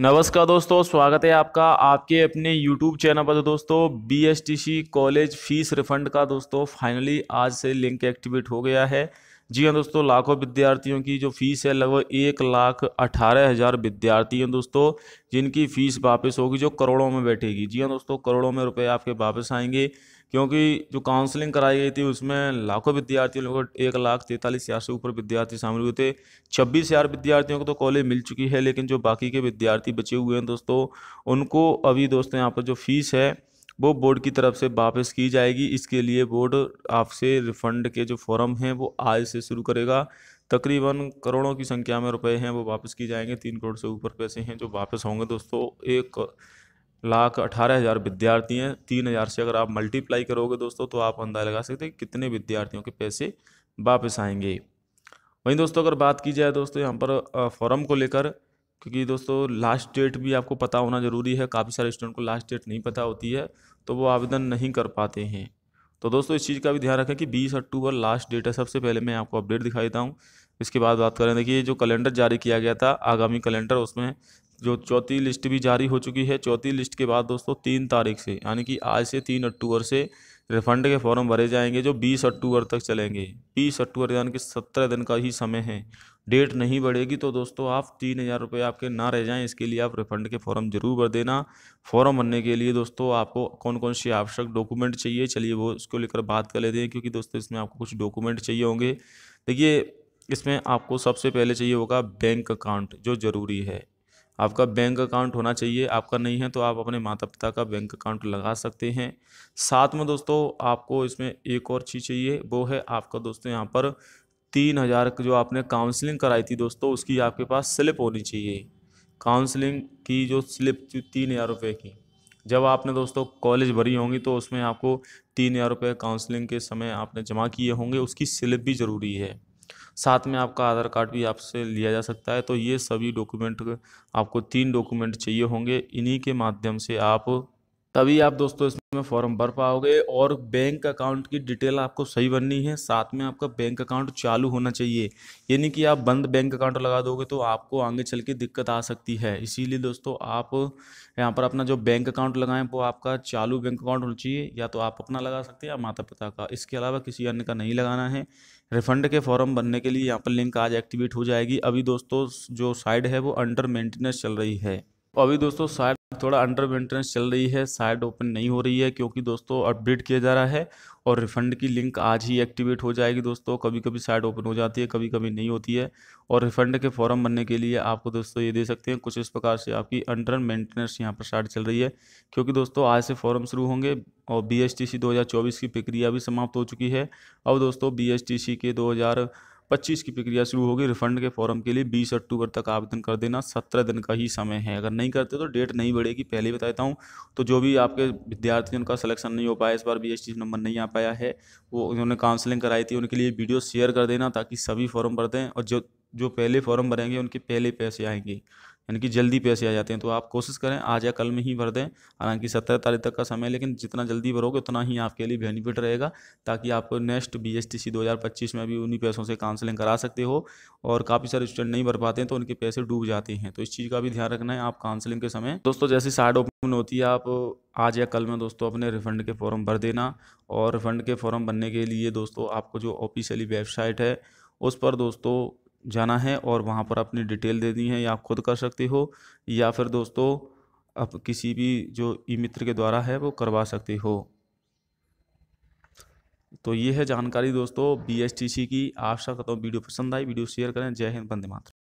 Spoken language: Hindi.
नमस्कार दोस्तों स्वागत है आपका आपके अपने YouTube चैनल पर तो दोस्तों बी कॉलेज फीस रिफंड का दोस्तों फाइनली आज से लिंक एक्टिवेट हो गया है जी हाँ दोस्तों लाखों विद्यार्थियों की जो फ़ीस है लगभग एक लाख अठारह हज़ार विद्यार्थी हैं दोस्तों जिनकी फ़ीस वापस होगी जो करोड़ों में बैठेगी जी हाँ दोस्तों करोड़ों में रुपए आपके वापस आएंगे क्योंकि जो काउंसलिंग कराई गई थी उसमें लाखों विद्यार्थियों लगभग एक लाख तैंतालीस हज़ार से ऊपर विद्यार्थी शामिल हुए थे छब्बीस हज़ार विद्यार्थियों को तो कॉलेज मिल चुकी है लेकिन जो बाकी के विद्यार्थी बचे हुए हैं दोस्तों उनको अभी दोस्तों यहाँ पर जो फीस है वो बोर्ड की तरफ से वापस की जाएगी इसके लिए बोर्ड आपसे रिफंड के जो फॉर्म हैं वो आज से शुरू करेगा तकरीबन करोड़ों की संख्या में रुपए हैं वो वापस की जाएंगे तीन करोड़ से ऊपर पैसे हैं जो वापस होंगे दोस्तों एक लाख अठारह हज़ार विद्यार्थी हैं तीन हज़ार से अगर आप मल्टीप्लाई करोगे दोस्तों तो आप अंदाजा लगा सकते हैं कितने विद्यार्थियों के पैसे वापस आएंगे वहीं दोस्तों अगर बात की जाए दोस्तों यहाँ पर फॉर्म को लेकर क्योंकि दोस्तों लास्ट डेट भी आपको पता होना ज़रूरी है काफ़ी सारे स्टूडेंट को लास्ट डेट नहीं पता होती है तो वो आवेदन नहीं कर पाते हैं तो दोस्तों इस चीज़ का भी ध्यान रखें कि बीस अक्टूबर लास्ट डेट है सबसे पहले मैं आपको अपडेट दिखा देता हूँ इसके बाद बात करें देखिए जो कैलेंडर जारी किया गया था आगामी कैलेंडर उसमें जो चौथी लिस्ट भी जारी हो चुकी है चौथी लिस्ट के बाद दोस्तों तीन तारीख से यानी कि आज से तीन अक्टूबर से रिफंड के फॉर्म भरे जाएंगे जो बीस अक्टूबर तक चलेंगे बीस अक्टूबर यानी कि सत्रह दिन का ही समय है डेट नहीं बढ़ेगी तो दोस्तों आप तीन हज़ार रुपये आपके ना रह जाएं इसके लिए आप रिफंड के फॉर्म जरूर भर देना फॉर्म भरने के लिए दोस्तों आपको कौन कौन सी आवश्यक डॉक्यूमेंट चाहिए चलिए वो उसको लेकर बात कर लेते हैं क्योंकि दोस्तों इसमें आपको कुछ डॉक्यूमेंट चाहिए होंगे देखिए इसमें आपको सबसे पहले चाहिए होगा बैंक अकाउंट जो ज़रूरी है आपका बैंक अकाउंट होना चाहिए आपका नहीं है तो आप अपने माता पिता का बैंक अकाउंट लगा सकते हैं साथ में दोस्तों आपको इसमें एक और चीज़ चाहिए वो है आपका दोस्तों यहाँ पर तीन हज़ार जो आपने काउंसलिंग कराई थी दोस्तों उसकी आपके पास स्लिप होनी चाहिए काउंसलिंग की जो स्लिप थी तीन हज़ार रुपये की जब आपने दोस्तों कॉलेज भरी होंगी तो उसमें आपको तीन हज़ार रुपये काउंसलिंग के समय आपने जमा किए होंगे उसकी स्लिप भी ज़रूरी है साथ में आपका आधार कार्ड भी आपसे लिया जा सकता है तो ये सभी डॉक्यूमेंट आपको तीन डॉक्यूमेंट चाहिए होंगे इन्हीं के माध्यम से आप तभी आप दोस्तों इसमें फॉर्म भर पाओगे और बैंक अकाउंट की डिटेल आपको सही बननी है साथ में आपका बैंक अकाउंट चालू होना चाहिए यानी कि आप बंद बैंक अकाउंट लगा दोगे तो आपको आगे चल के दिक्कत आ सकती है इसीलिए दोस्तों आप यहाँ पर अपना जो बैंक अकाउंट लगाएं वो आपका चालू बैंक अकाउंट होना चाहिए या तो आप अपना लगा सकते हैं या माता पिता का इसके अलावा किसी अन्य का नहीं लगाना है रिफंड के फॉर्म भरने के लिए यहाँ पर लिंक आज एक्टिवेट हो जाएगी अभी दोस्तों जो साइड है वो अंडर मेंटेनेंस चल रही है तो अभी दोस्तों साइड थोड़ा अंडर मेंटेनेंस चल रही है साइट ओपन नहीं हो रही है क्योंकि दोस्तों अपडेट किया जा रहा है और रिफंड की लिंक आज ही एक्टिवेट हो जाएगी दोस्तों कभी कभी साइट ओपन हो जाती है कभी कभी नहीं होती है और रिफंड के फॉर्म बनने के लिए आपको दोस्तों ये दे सकते हैं कुछ इस प्रकार से आपकी अंडर मेंटेनेंस यहाँ पर साइट चल रही है क्योंकि दोस्तों आज से फॉर्म शुरू होंगे और बी एस टी सी दो हज़ार चौबीस की प्रक्रिया भी समाप्त हो चुकी है अब दोस्तों बी एस टी सी के दो हज़ार पच्चीस की प्रक्रिया शुरू होगी रिफंड के फॉर्म के लिए बीस अक्टूबर तक आवेदन कर देना सत्रह दिन का ही समय है अगर नहीं करते तो डेट नहीं बढ़ेगी पहले बता देता हूँ तो जो भी आपके विद्यार्थी उनका सलेक्शन नहीं हो पाया इस बार बी नंबर नहीं आ पाया है वो उन्होंने काउंसलिंग कराई थी उनके लिए वीडियो शेयर कर देना ताकि सभी फॉर्म भर दें और जो जो पहले फॉर्म भरेंगे उनके पहले पैसे आएंगे यानी कि जल्दी पैसे आ जाते हैं तो आप कोशिश करें आज या कल में ही भर दें हालांकि सत्रह तारीख तक का समय लेकिन जितना जल्दी भरोगे उतना ही आपके लिए बेनिफिट रहेगा ताकि आप next B S T C दो हज़ार पच्चीस में भी उन्हीं पैसों से काउंसलिंग करा सकते हो और काफ़ी सारे स्टूडेंट नहीं भर पाते हैं तो उनके पैसे डूब जाते हैं तो इस चीज़ का भी ध्यान रखना है आप काउंसलिंग के समय दोस्तों जैसे साइड ओपन होती है आप आज या कल में दोस्तों अपने रिफंड के फॉर्म भर देना और रिफंड के फॉर्म भरने के लिए दोस्तों आपको जो ऑफिशियली वेबसाइट है उस पर दोस्तों जाना है और वहाँ पर अपनी डिटेल देनी है या आप खुद कर सकते हो या फिर दोस्तों आप किसी भी जो ई मित्र के द्वारा है वो करवा सकते हो तो ये है जानकारी दोस्तों बी एस टी सी की आशा करता हूँ वीडियो पसंद आई वीडियो शेयर करें जय हिंद बंदे मात्र